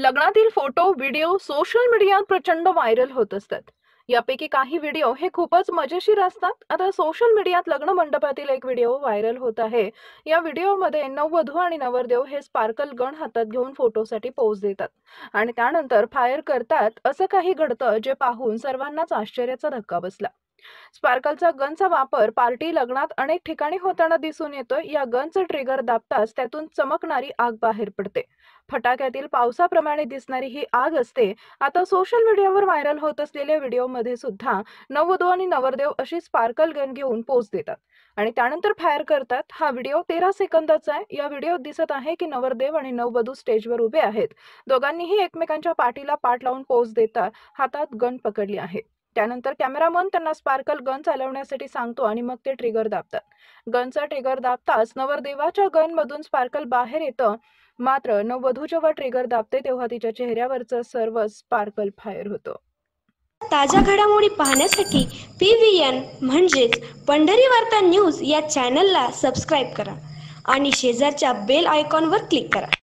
लग्नातील photo video social मीडियात प्रचंड व्हायरल होत असतात यापैकी काही व्हिडिओ हे खूपच मजेशीर असतात आता सोशल मीडियात लग्न मंडपातील एक व्हिडिओ व्हायरल होत आहे या व्हिडिओमध्ये नववधू आणि नवरदेव हे स्पार्कल गण हातात घेऊन फोटोसाठी पोज देतात आणि त्यानंतर फायर करतात असं काही घडतं जे पाहून सर्वांनाच आश्चर्याचा धक्का बसला स्पार्कलचा गनचा वापर पार्टी लग्नात अनेक ठिकाणी होताना दिसून येतोय या गनचं ट्रिगर दाबताच त्यातून चमकणारी आग बाहेर पडते फटाक्यातील पावसाप्रमाणे दिसणारी ही आग असते आता सोशल मीडियावर व्हायरल होत असलेल्या व्हिडिओमध्ये सुद्धा नववधू आणि नवरदेव अशी स्पार्कल गन घेऊन पोच देतात आणि त्यानंतर फायर करतात हा व्हिडिओ तेरा सेकंदाचा आहे या व्हिडिओत दिसत आहे की नवरदेव आणि नववधू स्टेजवर उभे आहेत दोघांनीही एकमेकांच्या पाठीला पाठ लावून पोच देतात हातात गन पकडली आहे त्यानंतर कॅमेरामन त्यांना स्पार्कल गन चालवण्यासाठी सांगतो आणि मग ते ट्रिगर दाबतात गनचा ट्रिगर दाबताच नवरदेवाच्या गनमधून स्पार्कल बाहेर येतं मात्र नववधू जेव्हा ट्रिगर दाबते तेव्हा तिच्या चेहऱ्यावरचं सर्व स्पार्कल फायर होतो ताज्या घडामोडी पाहण्यासाठी पी व्ही एन म्हणजेच पंढरी वार्ता न्यूज या चॅनलला सबस्क्राईब करा आणि शेजारच्या बेल आयकॉनवर क्लिक करा